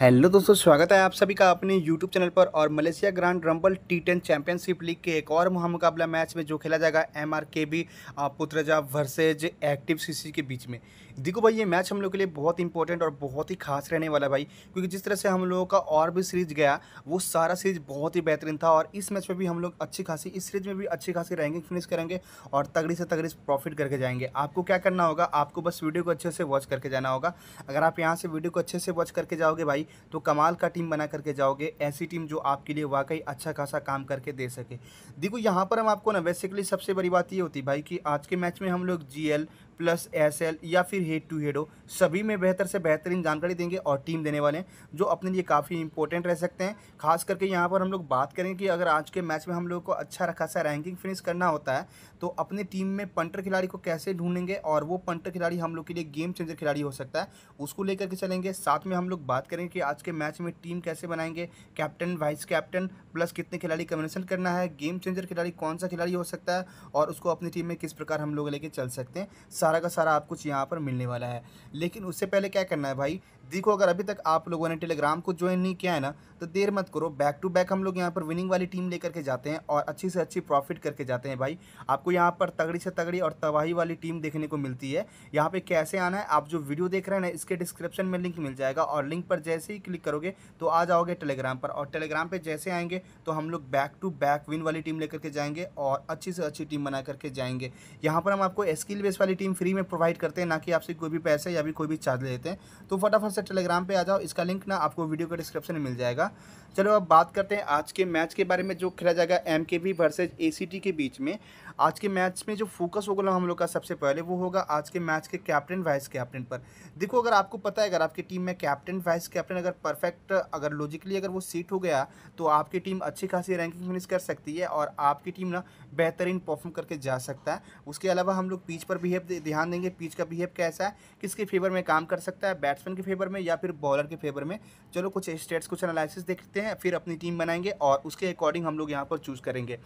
hello दोस्तों स्वागत है आप सभी का अपने यूट्यूब चैनल पर और Malaysia grand rumble T ten championship league के एक और महामुकाबला मैच में जो खेला जाएगा M R K B Putrajaya versus active CC के बीच में देखो भाई ये मैच हम लोग के लिए बहुत इंपॉर्टेंट और बहुत ही खास रहने वाला भाई क्योंकि जिस तरह से हम लोगों का और भी सीरीज गया वो सारा सीरीज बहुत ही बेहतरीन था और इस मैच में भी हम लोग अच्छी खासी इस सीरीज में भी अच्छी खासी रैंकिंग फिनिश करेंगे और तगड़ी से तगड़ी प्रॉफिट करके जाएंगे आपको क्या करना होगा आपको बस वीडियो को अच्छे से वॉच करके जाना होगा अगर आप यहाँ से वीडियो को अच्छे से वॉच करके जाओगे भाई तो कमाल का टीम बना करके जाओगे ऐसी टीम जो आपके लिए वाकई अच्छा खासा काम करके दे सके देखो यहाँ पर हम आपको ना बेसिकली सबसे बड़ी बात ये होती भाई कि आज के मैच में हम लोग जी प्लस एस एल या फिर हेड टू हेड हो सभी में बेहतर से बेहतरीन जानकारी देंगे और टीम देने वाले हैं जो अपने लिए काफ़ी इंपॉर्टेंट रह सकते हैं खास करके यहाँ पर हम लोग बात करें कि अगर आज के मैच में हम लोग को अच्छा खासा रैंकिंग फिनिश करना होता है तो अपनी टीम में पंटर खिलाड़ी को कैसे ढूंढेंगे और वो पंटर खिलाड़ी हम लोग के लिए गेम चेंजर खिलाड़ी हो सकता है उसको लेकर के चलेंगे साथ में हम लोग बात करेंगे कि आज के मैच में टीम कैसे बनाएंगे कैप्टन वाइस कैप्टन प्लस कितने खिलाड़ी कम्बिनेशन करना है गेम चेंजर खिलाड़ी कौन सा खिलाड़ी हो सकता है और उसको अपनी टीम में किस प्रकार हम लोग लेके चल सकते हैं सारा का सारा आप कुछ यहाँ पर मिलने वाला है लेकिन उससे पहले क्या करना है भाई देखो अगर अभी तक आप लोगों ने टेलीग्राम को ज्वाइन नहीं किया है ना तो देर मत करो बैक टू बैक हम लोग यहाँ पर विनिंग वाली टीम लेकर के जाते हैं और अच्छी से अच्छी प्रॉफिट करके जाते हैं भाई आपको यहाँ पर तगड़ी से तगड़ी और तबाही वाली टीम देखने को मिलती है यहाँ पे कैसे आना है आप जो वीडियो देख रहे हैं ना इसके डिस्क्रिप्शन में लिंक मिल जाएगा और लिंक पर जैसे ही क्लिक करोगे तो आ जाओगे टेलीग्राम पर और टेलीग्राम पर जैसे आएंगे तो हम लोग बैक टू बैक विन वाली टीम लेकर के जाएंगे और अच्छी से अच्छी टीम बना करके जाएंगे यहाँ पर हम आपको स्किल बेस वाली टीम फ्री में प्रोवाइड करते हैं ना कि आपसे कोई भी पैसे या भी कोई भी चार्ज लेते हैं तो फटाफट से टेलीग्राम पर आ जाओ इसका लिंक ना आपको वीडियो का डिस्क्रिप्शन में मिल जाएगा चलो अब बात करते हैं आज के मैच के बारे में जो खेला जाएगा एम के वी वर्सेज ए के बीच में आज के मैच में जो फोकस होगा हम लोग का सबसे पहले वो होगा आज के मैच के कैप्टन वाइस कैप्टन पर देखो अगर आपको पता है अगर आपकी टीम में कैप्टन वाइस कैप्टन अगर परफेक्ट अगर लॉजिकली अगर वो सीट हो गया तो आपकी टीम अच्छी खासी रैंकिंग फिनिश कर सकती है और आपकी टीम ना बेहतरीन परफॉर्म करके जा सकता है उसके अलावा हम लोग पीच पर बिहेव ध्यान देंगे पीच का बिहेव कैसा है किसके फेवर में काम कर सकता है बैट्समैन के फेवर में या फिर बॉलर के फेवर में चलो कुछ स्टेट्स कुछ एनालिसिस देखते हैं फिर अपनी टीम बनाएंगे और उसके अकॉर्डिंग हम लोग यहाँ पर चूज़ करेंगे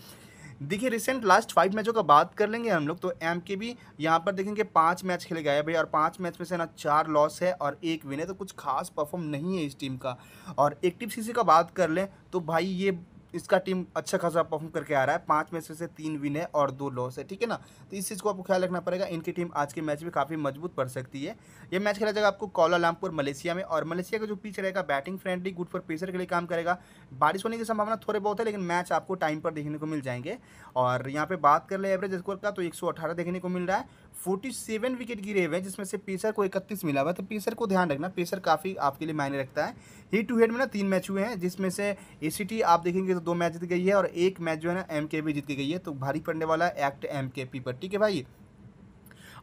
देखिए रिसेंट लास्ट फाइव मैचों का बात कर लेंगे हम लोग तो एम के भी यहाँ पर देखेंगे पाँच मैच खेले गए भाई और पाँच मैच में से ना चार लॉस है और एक विन है तो कुछ खास परफॉर्म नहीं है इस टीम का और एक्टिव सीसी का बात कर लें तो भाई ये इसका टीम अच्छा खासा परफॉर्म करके आ रहा है पाँच मैच से तीन विन है और दो लॉस है ठीक है ना तो इस चीज़ को आपको ख्याल रखना पड़ेगा इनकी टीम आज के मैच में काफ़ी मजबूत पड़ सकती है यह मैच खेला जाएगा आपको लामपुर मलेशिया में और मलेशिया का जो पिच रहेगा batting friendly good for pacer के लिए काम करेगा बारिश होने की संभावना थोड़े बहुत है लेकिन मैच आपको टाइम पर देखने को मिल जाएंगे और यहाँ पर बात कर ले एवरेज स्कोर का तो एक देखने को मिल रहा है फोर्टी सेवन विकेट गिरे हुए हैं जिसमें से पेसर को इकतीस मिला हुआ है तो पेसर को ध्यान रखना पेसर काफ़ी आपके लिए मायने रखता है हेड टू हेड में ना तीन मैच हुए हैं जिसमें से ए आप देखेंगे तो दो मैच जीत गई है और एक मैच जो है ना एम जीत के गई है तो भारी पड़ने वाला है एक्ट एम पर ठीक है भाई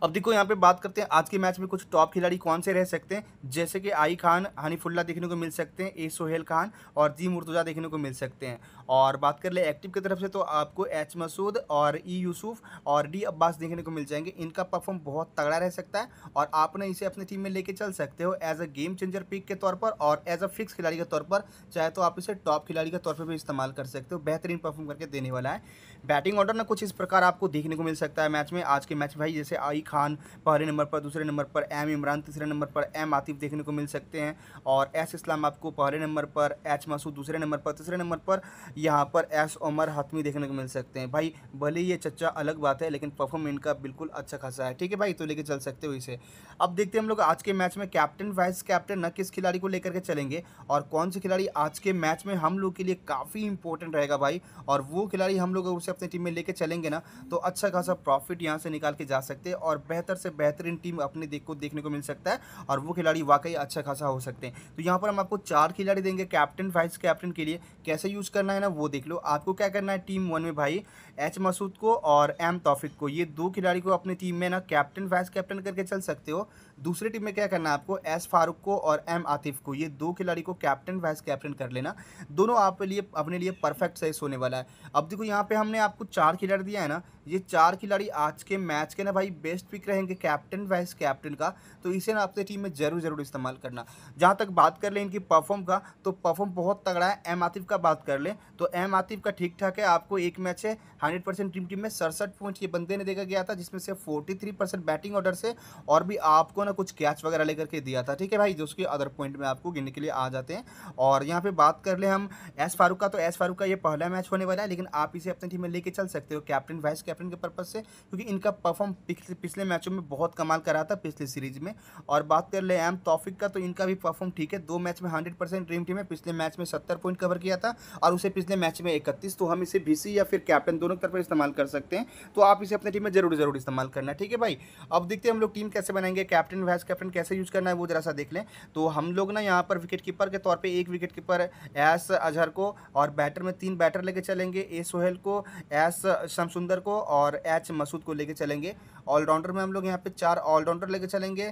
अब देखो यहाँ पे बात करते हैं आज के मैच में कुछ टॉप खिलाड़ी कौन से रह सकते हैं जैसे कि आई खान हनीफुल्ला देखने को मिल सकते हैं ए सोहेल खान और जी मुर्तुजा देखने को मिल सकते हैं और बात कर ले एक्टिव की तरफ से तो आपको एच मसूद और ई यूसुफ और डी अब्बास देखने को मिल जाएंगे इनका परफॉर्म बहुत तगड़ा रह सकता है और आपने इसे अपनी टीम में लेके चल सकते हो as a game changer pick के तौर पर और एज अ फिक्स खिलाड़ी के तौर पर चाहे तो आप इसे टॉप खिलाड़ी के तौर पर भी इस्तेमाल कर सकते हो बेहतरीन परफॉर्म करके देने वाला है बैटिंग ऑर्डर ना कुछ इस प्रकार आपको देखने को मिल सकता है मैच में आज के मैच भाई जैसे आई खान पहले नंबर पर दूसरे नंबर पर एम इमरान तीसरे नंबर पर एम आतिफ देखने को मिल सकते हैं और एस इस्लाम आपको पहले नंबर पर एच मसूद दूसरे नंबर पर तीसरे नंबर पर यहाँ पर एस उमर हतमी देखने को मिल सकते हैं भाई भले ये चच्चा अलग बात है लेकिन परफॉर्म इनका बिल्कुल अच्छा खासा है ठीक है भाई तो लेके चल सकते हो इसे अब देखते हैं हम लोग आज के मैच में कैप्टन वाइस कैप्टन न किस खिलाड़ी को लेकर के चलेंगे और कौन से खिलाड़ी आज के मैच में हम लोग के लिए काफ़ी इंपॉर्टेंट रहेगा भाई और वो खिलाड़ी हम लोग उसे अपनी टीम में लेके चलेंगे ना तो अच्छा खासा प्रॉफिट यहाँ से निकाल के जा सकते हैं और बेहतर से बेहतरीन टीम अपने देख को देखने को मिल सकता है और वो खिलाड़ी वाकई अच्छा खासा हो सकते हैं तो यहाँ पर हम आपको चार खिलाड़ी देंगे कैप्टन वाइस कैप्टन के लिए कैसे यूज़ करना है ना वो देख लो आपको क्या करना है टीम वन में भाई एच मसूद को और एम तोफिक को ये दो खिलाड़ी को अपनी टीम में ना कैप्टन वाइस कैप्टन करके चल सकते हो दूसरे टीम में क्या करना है आपको एस फारूक को और एम आतिफ को ये दो खिलाड़ी को कैप्टन वाइस कैप्टन कर लेना दोनों आप लिए अपने लिए परफेक्ट सही होने वाला है अब देखो यहाँ पे हमने आपको चार खिलाड़ी दिया है ना ये चार खिलाड़ी आज के मैच के ना भाई बेस्ट बेस्ट पिक रहेंगे कैप्टन वाइस कैप्टन का तो इसे ना आपसे टीम में जरूर जरूर इस्तेमाल करना जहाँ तक बात कर लें इनकी परफॉर्म का तो परफॉर्म बहुत तगड़ा है एम आतिफ का बात कर लें तो एम आतिफ का ठीक ठाक है आपको एक मैच है हंड्रेड परसेंट टीम टीम में सड़सठ पॉइंट ये बंदे ने देखा गया था जिसमें से forty three percent batting order से और भी आपको ना कुछ कैच वगैरह लेकर के दिया था ठीक है भाई जो उसके अदर पॉइंट में आपको गिनने के लिए आ जाते हैं और यहाँ पर बात कर लें हम एस फारूक का तो एस फारूक का ये पहला मैच होने वाला है लेकिन आप इसे अपनी टीम में लेके चल सकते हो कैप्टन वाइस कैप्टन के पर्पज से क्योंकि इनका परफॉर्म पिछले पिछले मैचों में बहुत कमाल करा था पिछले सीरीज में और बात कर ले एम तौफिक का तो इनका भी परफॉर्म ठीक है दो मैच में हंड्रेड परसेंट ड्रीम टीम है पिछले मैच में सत्तर पॉइंट कवर किया था और उसे पिछले मैच में इकतीस तो हम इसे बी या फिर कैप्टन दोनों तरफ इस्तेमाल कर सकते हैं तो आप इसे अपनी टीम में जरूर जरूर इस्तेमाल करना ठीक है भाई अब देखते हैं हम लोग टीम कैसे बनाएंगे कैप्टन वाइस कैप्टन कैसे यूज़ करना है वो जरा सा देख लें तो हम लोग ना यहाँ पर विकेट कीपर के तौर पर एक विकेट कीपर एस अजहर को और बैटर में तीन बैटर लेके चलेंगे ए सोहेल को एस शमसुंदर को और एच मसूद को लेके चलेंगे ऑलराउंड ऑलराउंडर में हम लोग यहाँ पे चार ऑलराउंडर लेके चलेंगे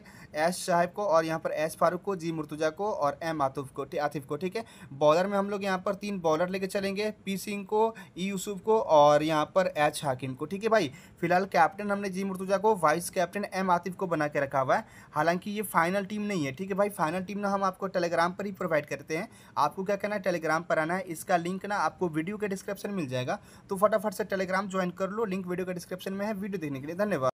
एस शाहिब को और यहाँ पर एस फारूक को जी मुर्तुजा को और एम आतुफ को आतिफ को ठीक है बॉलर में हम लोग यहाँ पर तीन बॉलर लेके चलेंगे पी सिंह को ई e यूसुफ को और यहाँ पर एच हाकिम को ठीक है भाई फिलहाल कैप्टन हमने जी मुर्तुजा को वाइस कैप्टन एम आतिफ को बना के रखा हुआ है हालांकि ये फाइनल टीम नहीं है ठीक है भाई फाइनल टीम ना हम आपको टेलीग्राम पर ही प्रोवाइड करते हैं आपको क्या करना है टेलीग्राम पर आना है इसका लिंक ना आपको वीडियो के डिस्क्रिप्शन मिल जाएगा तो फटाफट से टेलीग्राम ज्वाइन कर लो लिंक वीडियो के डिस्क्रिप्शन में है वीडियो देखने के लिए धन्यवाद